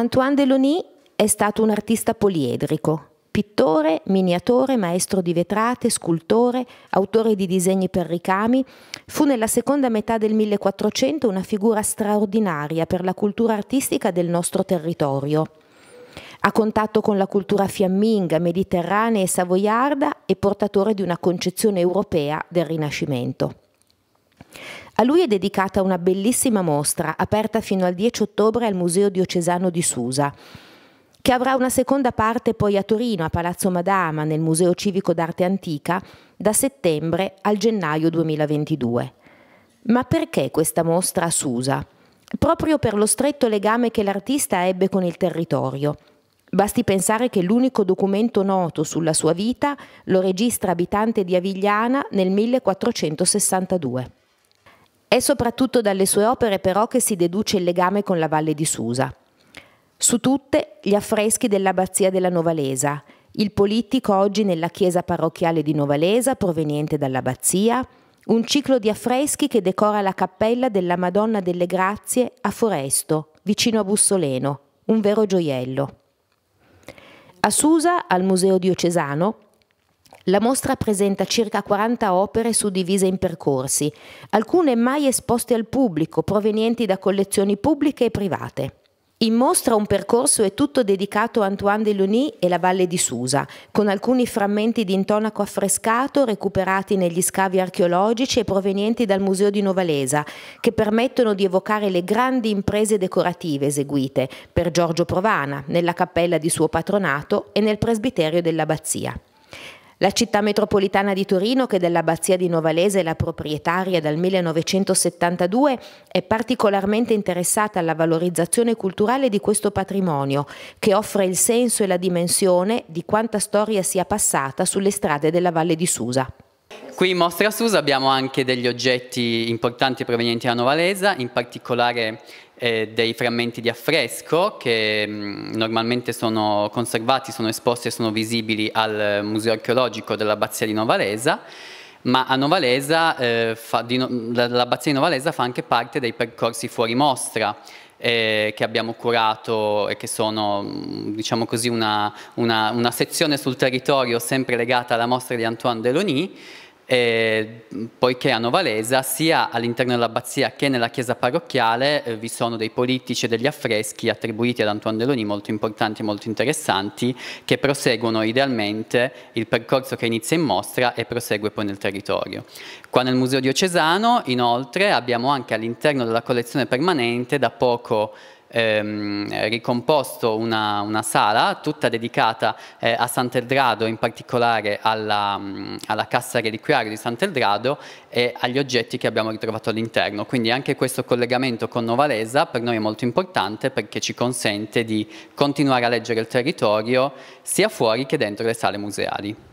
Antoine Delonis è stato un artista poliedrico, pittore, miniatore, maestro di vetrate, scultore, autore di disegni per ricami, fu nella seconda metà del 1400 una figura straordinaria per la cultura artistica del nostro territorio. A contatto con la cultura fiamminga, mediterranea e savoiarda e portatore di una concezione europea del Rinascimento. A lui è dedicata una bellissima mostra aperta fino al 10 ottobre al Museo Diocesano di Susa che avrà una seconda parte poi a Torino, a Palazzo Madama, nel Museo Civico d'Arte Antica, da settembre al gennaio 2022. Ma perché questa mostra a Susa? Proprio per lo stretto legame che l'artista ebbe con il territorio. Basti pensare che l'unico documento noto sulla sua vita lo registra abitante di Avigliana nel 1462. È soprattutto dalle sue opere però che si deduce il legame con la Valle di Susa. Su tutte gli affreschi dell'abbazia della Novalesa, il politico oggi nella chiesa parrocchiale di Novalesa proveniente dall'abbazia, un ciclo di affreschi che decora la cappella della Madonna delle Grazie a Foresto, vicino a Bussoleno, un vero gioiello. A Susa, al Museo Diocesano, la mostra presenta circa 40 opere suddivise in percorsi, alcune mai esposte al pubblico, provenienti da collezioni pubbliche e private. In mostra un percorso è tutto dedicato a Antoine de Deluny e la Valle di Susa, con alcuni frammenti di intonaco affrescato recuperati negli scavi archeologici e provenienti dal Museo di Novalesa, che permettono di evocare le grandi imprese decorative eseguite per Giorgio Provana nella cappella di suo patronato e nel presbiterio dell'abbazia. La città metropolitana di Torino, che dell'abbazia di Novalese è la proprietaria dal 1972, è particolarmente interessata alla valorizzazione culturale di questo patrimonio, che offre il senso e la dimensione di quanta storia sia passata sulle strade della Valle di Susa. Qui in Mostra Susa abbiamo anche degli oggetti importanti provenienti da Novalesa, in particolare eh, dei frammenti di affresco che mh, mm, normalmente sono conservati, sono esposti e sono visibili al eh, Museo archeologico dell'Abbazia di Novalesa, ma a Novalesa, eh, no, l'Abbazia di Novalesa fa anche parte dei percorsi fuori mostra eh, che abbiamo curato e che sono mm, diciamo così, una, una, una sezione sul territorio sempre legata alla mostra di Antoine Delonis eh, poiché a Novalesa sia all'interno dell'abbazia che nella chiesa parrocchiale eh, vi sono dei politici e degli affreschi attribuiti ad Antoine Deloni molto importanti e molto interessanti che proseguono idealmente il percorso che inizia in mostra e prosegue poi nel territorio. Qua nel Museo Diocesano inoltre abbiamo anche all'interno della collezione permanente da poco ehm, ricomposto una, una, sala tutta dedicata eh, a Sant'Eldrado, in particolare alla, mm, alla cassa reliquiaria di Sant'Eldrado e agli oggetti che abbiamo ritrovato all'interno. Quindi anche questo collegamento con Novalesa per noi è molto importante perché ci consente di continuare a leggere il territorio sia fuori che dentro le sale museali.